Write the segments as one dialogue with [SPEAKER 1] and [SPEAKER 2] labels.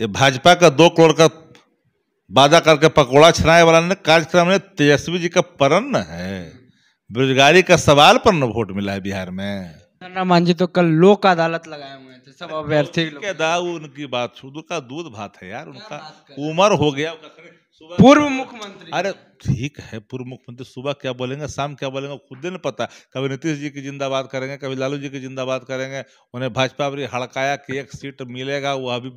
[SPEAKER 1] ये भाजपा का दो करोड़ का वादा करके पकौड़ा छनाए वाला ने कार्यक्रम में तेजस्वी जी का न है बेरोजगारी का सवाल पर न वोट मिला है बिहार में राम जी तो कल लोक अदालत लगाए सब अभ्यर्थी के दाऊ उनकी बात सुधुर का दूध भात है यार उनका उम्र हो गया पूर्व मुख्यमंत्री अरे ठीक है पूर्व मुख्यमंत्री सुबह क्या बोलेंगे शाम क्या बोलेंगे खुद नहीं पता कभी नीतीश जी की जिंदाबाद करेंगे कभी लालू जी की जिंदाबाद करेंगे उन्हें भाजपा भी हड़काया कि एक सीट मिलेगा वो अभी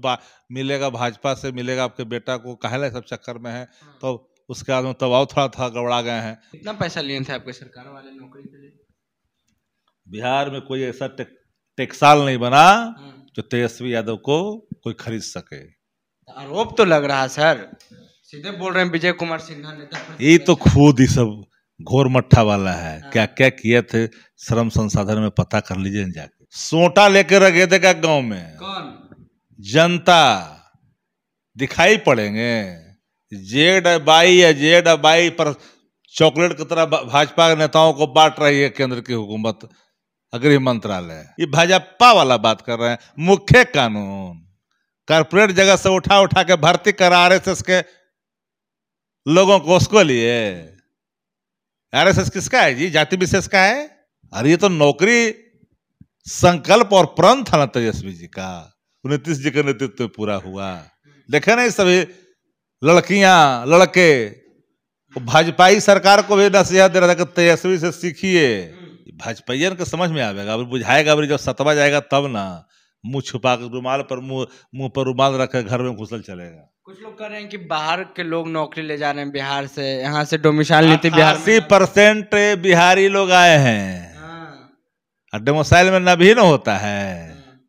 [SPEAKER 1] मिलेगा भाजपा से मिलेगा आपके बेटा को कहला सब चक्कर में है हाँ। तो उसके बाद में तब तो थोड़ा थोड़ा गबड़ा गए हैं कितना पैसा लिए थे आपके सरकार वाले नौकरी के लिए बिहार में कोई ऐसा टेक्साल तो नहीं बना हम्म। जो तेजस्वी यादव को कोई खरीद सके तो आरोप तो लग रहा सर सीधे बोल रहे हैं विजय कुमार सिन्हा ने ये तो खुद ही सब घोर मट्ठा वाला है हाँ। क्या क्या किए थे श्रम संसाधन में पता कर लीजिए जाके सोटा लेकर रखे थे क्या गाँव में कौन जनता दिखाई पड़ेंगे जेड बाई या जेड बाई पर चॉकलेट की तरह भाजपा के नेताओं को बांट रही है केंद्र की हुकूमत गृह मंत्रालय ये भाजपा वाला बात कर रहे हैं मुख्य कानून कॉरपोरेट जगह से उठा उठा के भर्ती करा आर एस एस के लोगों को उसको लिए आर एस एस किसका है जी जाति विशेष का है अरे ये तो नौकरी संकल्प और प्रण था ना तेजस्वी जी का नीतीश जी का नेतृत्व पूरा हुआ देखे ना सभी लड़कियां लड़के भाजपाई सरकार को भी नसीहत दे रहा था कि तेजस्वी से सीखिए भाजपा के समझ में आवेगा अभी बुझाएगा अभी जब सतवा जाएगा तब ना मुंह छुपा कर रुमाल पर मुंह मुंह पर रुमाल रख घर में घुसल चलेगा कुछ लोग कह रहे हैं कि बाहर के लोग नौकरी ले जा रहे हैं बिहार से यहाँ से डोमिसाइल नीति हाँ, बिहार अस्सी परसेंट बिहारी लोग आए हैं हाँ। डोमिसाइल में न भी न होता है हाँ।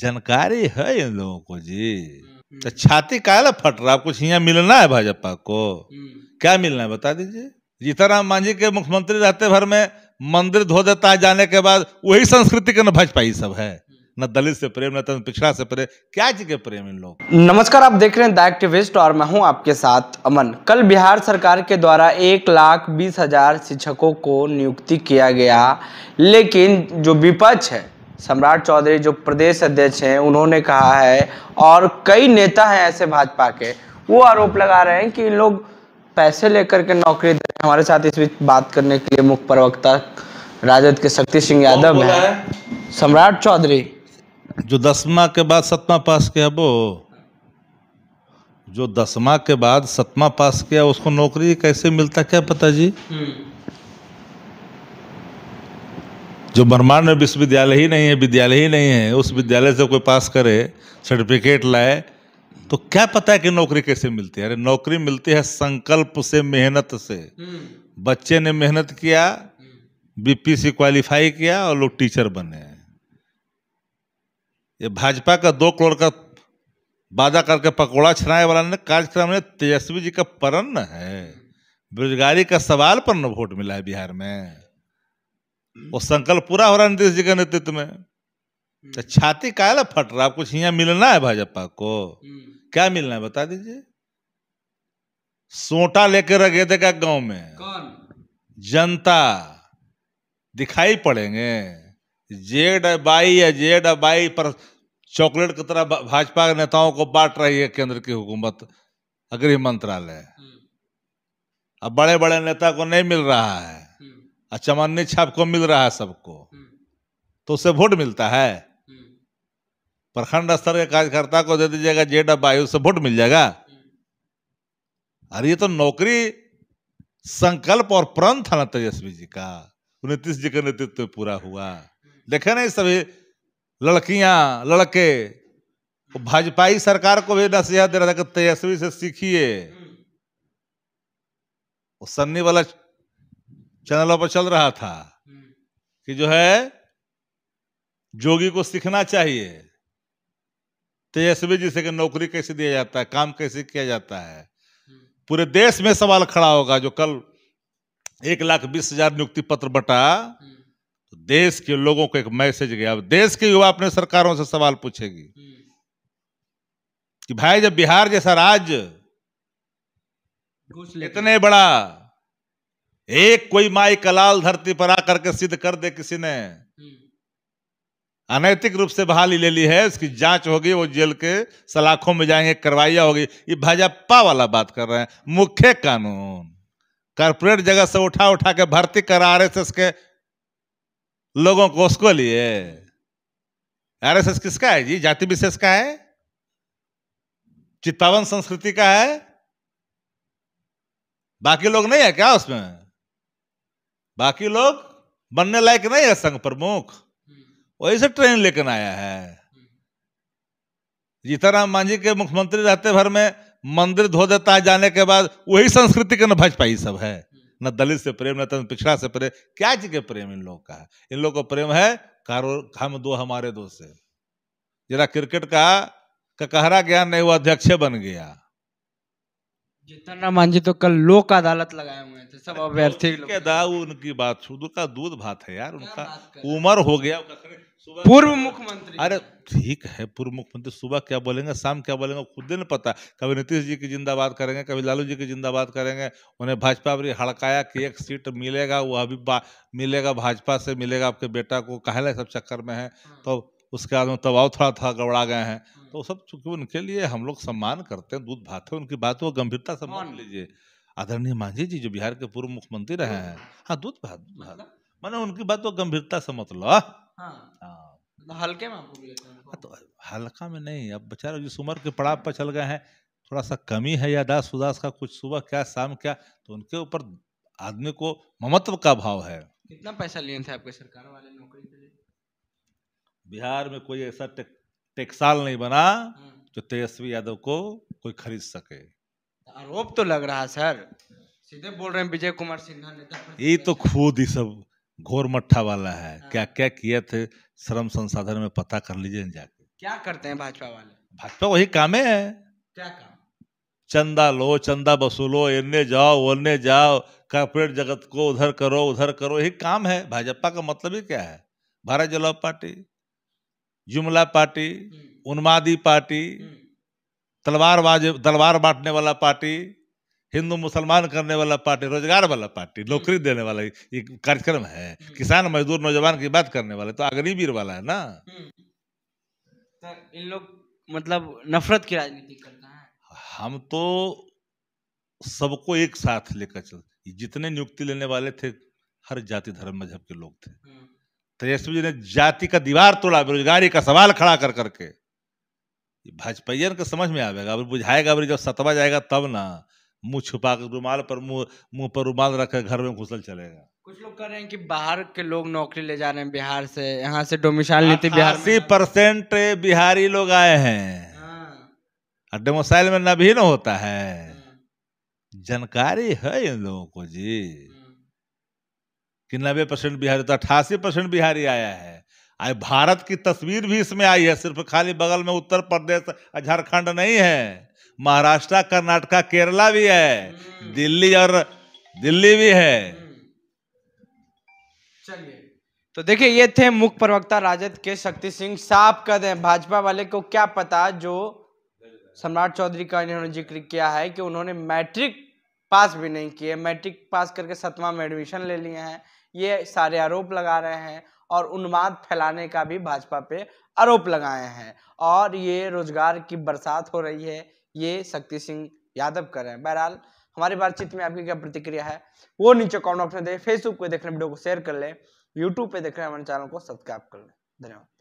[SPEAKER 1] जानकारी है इन लोगों को जी हम्म। तो छाती काला फट रहा कुछ यहाँ मिलना है भाजपा को हम्म। क्या मिलना है बता दीजिए जीताराम मांझी के मुख्यमंत्री रहते भर में मंदिर धो देता है जाने के बाद वही संस्कृति के न भाजपा सब है न दलित से प्रेम न तो पिछड़ा से प्रेम क्या जी के प्रेम इन लोग नमस्कार आप देख रहे हैं द एक्टिविस्ट और मैं हूं आपके साथ अमन कल बिहार सरकार के द्वारा एक लाख बीस हजार शिक्षकों को नियुक्ति किया गया लेकिन जो विपक्ष है सम्राट चौधरी जो प्रदेश अध्यक्ष हैं उन्होंने कहा है और कई नेता हैं ऐसे भाजपा के वो आरोप लगा रहे हैं कि इन लोग पैसे लेकर के नौकरी दे हमारे साथ इस बीच बात करने के लिए मुख्य प्रवक्ता राजद के शक्ति सिंह यादव है, सम्राट चौधरी जो दसवा के बाद सतमा पास किया वो जो दसवा के बाद सतमा पास किया उसको नौकरी कैसे मिलता क्या पता जी हम्म। जो ब्रह्मांड में विश्वविद्यालय ही नहीं है विद्यालय ही नहीं है उस विद्यालय से कोई पास करे सर्टिफिकेट लाए तो क्या पता है कि नौकरी कैसे मिलती है अरे नौकरी मिलती है संकल्प से मेहनत से हम्म। बच्चे ने मेहनत किया बीपीसी क्वालिफाई किया और लोग टीचर बने ये भाजपा का दो करोड़ का वादा करके पकौड़ा छनाए वाला ने कार्यक्रम ने तेजस्वी जी का परन्न है बेरोजगारी का सवाल पर न वोट मिला है बिहार में वो संकल्प पूरा हो रहा है नीतीश जी के नेतृत्व में तो छाती काला फट रहा कुछ यहाँ मिलना है भाजपा को हम्म। क्या मिलना है बता दीजिए सोटा लेकर रखे थे क्या गांव में कौन जनता दिखाई पड़ेंगे जेड बाई या जेड बाई पर चॉकलेट की तरह भाजपा के नेताओं को बांट रही है केंद्र की हुकूमत गृह मंत्रालय हम्म। अब बड़े बड़े नेता को नहीं मिल रहा है और हम्म। छाप अच्छा को मिल रहा है सबको तो उसे वोट मिलता है प्रखंड स्तर के कार्यकर्ता को दे दीजिएगा जे डब्बा आयु से वोट मिल जाएगा अरे ये तो नौकरी संकल्प और प्रण था ना तेजस्वी जी का नीतीश जी के नेतृत्व में पूरा हुआ देखे ना सभी लड़कियां लड़के भाजपाई सरकार को भी नसीहत दे रहा था कि तेजस्वी से सीखिए सन्नी वाला चैनलों पर चल रहा था कि जो है जोगी को सीखना चाहिए तेजस्वी तो जी से कि नौकरी कैसे दिया जाता है काम कैसे किया जाता है हम्म। पूरे देश में सवाल खड़ा होगा जो कल एक लाख बीस हजार नियुक्ति पत्र बटा हम्म। तो देश के लोगों को एक मैसेज गया अब देश के युवा अपने सरकारों से सवाल पूछेगी हम्म। कि भाई जब बिहार जैसा राज्य इतने बड़ा एक कोई माई कलाल धरती पर आकर के सिद्ध कर दे किसी ने अनैतिक रूप से बहाली ले ली है उसकी जांच होगी वो जेल के सलाखों में जाएंगे करवाइया होगी ये भाजपा वाला बात कर रहे हैं मुख्य कानून कारपोरेट जगह से उठा उठा के भर्ती करा आर एस एस के लोगों को उसको लिए आर एस एस किसका है जी जाति विशेष का है चित्तावन संस्कृति का है बाकी लोग नहीं है क्या उसमें बाकी लोग बनने लायक नहीं है संघ प्रमुख वैसे ट्रेन लेकर आया है जीताराम मांझी के मुख्यमंत्री रहते भर में मंदिर धो देता है जाने के बाद वही संस्कृति के न भाजपाई सब है न दलित से प्रेम न पिछड़ा से प्रेम क्या चीज के प्रेम इन लोग का है इन लोग को प्रेम है कारो हम दो हमारे दो से जरा क्रिकेट का ककहरा ज्ञान नहीं हुआ अध्यक्ष बन गया जीतन राम मांझी तो कल लोक अदालत लगाए हुए थे सब अभ्यर्थी उनकी बात दूर का दूध भात है यार उनका उम्र हो गया पूर्व मुख्यमंत्री अरे ठीक है पूर्व मुख्यमंत्री सुबह क्या बोलेंगे शाम क्या बोलेंगे खुद ही नहीं पता कभी नीतीश जी की जिंदाबाद करेंगे कभी लालू जी की जिंदाबाद करेंगे उन्हें भाजपा भी हड़काया कि एक सीट मिलेगा वो अभी मिलेगा भाजपा से मिलेगा आपके बेटा को कहला सब चक्कर में है हाँ। तो उसके बाद में तबाव तो थोड़ा थोड़ा गड़बड़ा गए हैं हाँ। तो सब चूंकि उनके लिए हम लोग सम्मान करते हैं दूध भाते हैं उनकी बात को गंभीरता से मान हाँ। लीजिए आदरणीय मांझी जी जो बिहार के पूर्व मुख्यमंत्री रहे हैं हाँ दूध भात भात मैंने मतलब? उनकी बात को गंभीरता से मतलब हाँ हल्के में आपको भी हाँ, तो हल्का में नहीं अब बेचारा जिस उम्र के पड़ाव पर चल गए हैं थोड़ा सा कमी है या दास उदास का कुछ सुबह क्या शाम क्या तो उनके ऊपर आदमी को ममत्व का भाव है कितना पैसा लिए थे आपके सरकार वाले नौकरी के लिए बिहार में कोई ऐसा टे, टेक्साल नहीं बना हाँ। जो तेजस्वी यादव को कोई खरीद सके तो आरोप तो लग रहा सर सीधे बोल रहे हैं विजय कुमार सिन्हा नेता ये तो खुद ही सब घोर मट्ठा वाला है हाँ। क्या क्या किए थे श्रम संसाधन में पता कर लीजिए जाके क्या करते हैं भाजपा वाले भाजपा वही कामे है क्या काम चंदा लो चंदा वसूलो इन्ने जाओ उन्ने जाओ कॉर्पोरेट जगत को उधर करो उधर करो यही काम है भाजपा का मतलब ही क्या है भारत जलाओ पार्टी जुमला पार्टी हम्म। उन्मादी पार्टी हम्म। तलवार तलवार बांटने वाला पार्टी हिंदू मुसलमान करने वाला पार्टी रोजगार वाला पार्टी नौकरी देने वाला ये कार्यक्रम है किसान मजदूर नौजवान की बात करने वाले तो अग्निवीर वाला है ना तो इन लोग मतलब नफरत की राजनीति करता है हम तो सबको एक साथ लेकर चलते जितने नियुक्ति लेने वाले थे हर जाति धर्म मजहब के लोग थे तेजस्वी तो जी ने जाति का दीवार तोड़ा बेरोजगारी का सवाल खड़ा कर करके भाजपा को समझ में आवेगा अब बुझाएगा अब जब सतवा जाएगा तब ना मुंह छुपा कर रुमाल पर मुंह मुंह पर रुमाल रखकर घर में घुसल चलेगा कुछ लोग कह रहे हैं कि बाहर के लोग नौकरी ले जा रहे हैं बिहार से यहाँ से डोमिसाइल हाँ, नीति बिहार अस्सी परसेंट बिहारी लोग आए हैं हाँ। और डोमिसाइल में नभी न होता है हाँ। जानकारी है इन लोगों को जी कि नब्बे परसेंट बिहारी तो अठासी परसेंट बिहारी आया है आज भारत की तस्वीर भी इसमें आई है सिर्फ खाली बगल में उत्तर प्रदेश झारखंड नहीं है महाराष्ट्र कर्नाटका केरला भी है दिल्ली और दिल्ली भी है चलिए तो देखिए ये थे मुख्य प्रवक्ता राजद के शक्ति सिंह साफ कर दें भाजपा वाले को क्या पता जो सम्राट चौधरी का इन्होंने जिक्र किया है कि उन्होंने मैट्रिक पास भी नहीं किए मैट्रिक पास करके सतवा में एडमिशन ले लिए हैं ये सारे आरोप लगा रहे हैं और उन्माद फैलाने का भी भाजपा पे आरोप लगाए हैं और ये रोजगार की बरसात हो रही है ये शक्ति सिंह यादव कर रहे हैं बहरहाल हमारी बातचीत में आपकी क्या प्रतिक्रिया है वो नीचे कॉमेंट ऑप्शन दे फेसबुक पे देख रहे वीडियो को शेयर कर लें यूट्यूब पे देख रहे हैं हमारे चैनल को सब्सक्राइब कर लें धन्यवाद